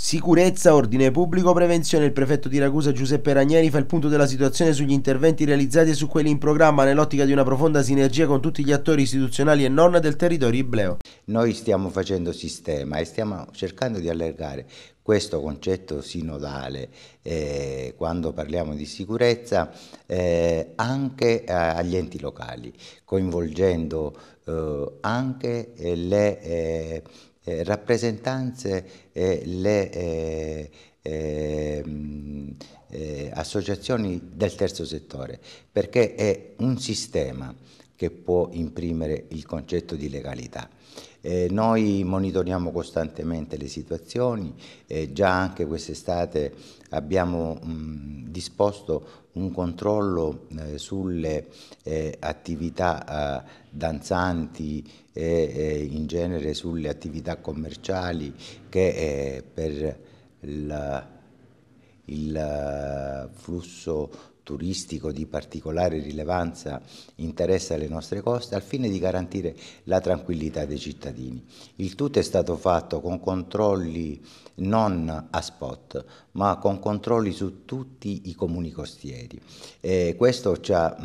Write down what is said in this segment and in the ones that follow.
Sicurezza, ordine pubblico, prevenzione. Il prefetto di Ragusa Giuseppe Ragneri fa il punto della situazione sugli interventi realizzati e su quelli in programma nell'ottica di una profonda sinergia con tutti gli attori istituzionali e non del territorio ibleo. Noi stiamo facendo sistema e stiamo cercando di allargare questo concetto sinodale eh, quando parliamo di sicurezza eh, anche agli enti locali, coinvolgendo eh, anche le eh, eh, rappresentanze eh, le eh, ehm, eh, associazioni del terzo settore, perché è un sistema che può imprimere il concetto di legalità. Eh, noi monitoriamo costantemente le situazioni, eh, già anche quest'estate abbiamo mh, disposto un controllo eh, sulle eh, attività eh, danzanti e eh, in genere sulle attività commerciali che per il, il eh, flusso turistico di particolare rilevanza interessa le nostre coste al fine di garantire la tranquillità dei cittadini. Il tutto è stato fatto con controlli non a spot, ma con controlli su tutti i comuni costieri. E questo ci ha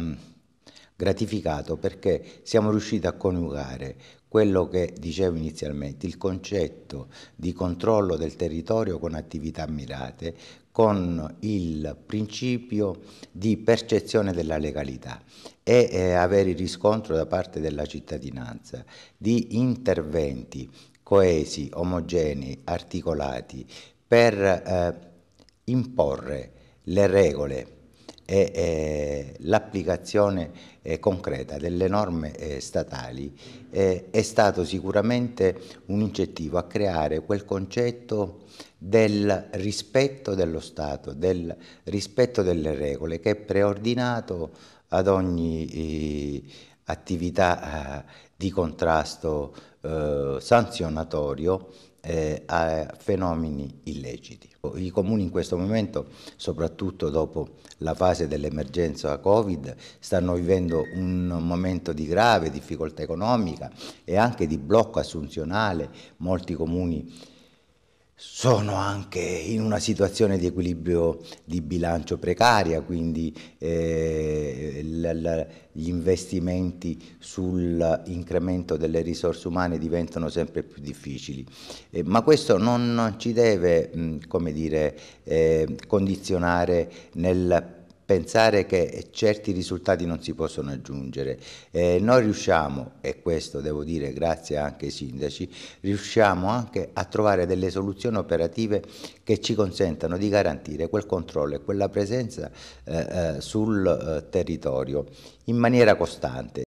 gratificato perché siamo riusciti a coniugare quello che dicevo inizialmente, il concetto di controllo del territorio con attività mirate, con il principio di percezione della legalità e eh, avere il riscontro da parte della cittadinanza di interventi coesi, omogenei, articolati per eh, imporre le regole e eh, l'applicazione eh, concreta delle norme eh, statali eh, è stato sicuramente un incentivo a creare quel concetto del rispetto dello Stato, del rispetto delle regole che è preordinato ad ogni eh, attività eh, di contrasto eh, sanzionatorio eh, a fenomeni illeciti. I comuni in questo momento, soprattutto dopo la fase dell'emergenza Covid, stanno vivendo un momento di grave difficoltà economica e anche di blocco assunzionale. Molti comuni sono anche in una situazione di equilibrio di bilancio precaria, quindi eh, l, l, gli investimenti sull'incremento delle risorse umane diventano sempre più difficili. Eh, ma questo non, ci deve mh, dire, eh, condizionare nel pensare che certi risultati non si possono aggiungere. Eh, noi riusciamo, e questo devo dire grazie anche ai sindaci, riusciamo anche a trovare delle soluzioni operative che ci consentano di garantire quel controllo e quella presenza eh, eh sul eh, territorio in maniera costante.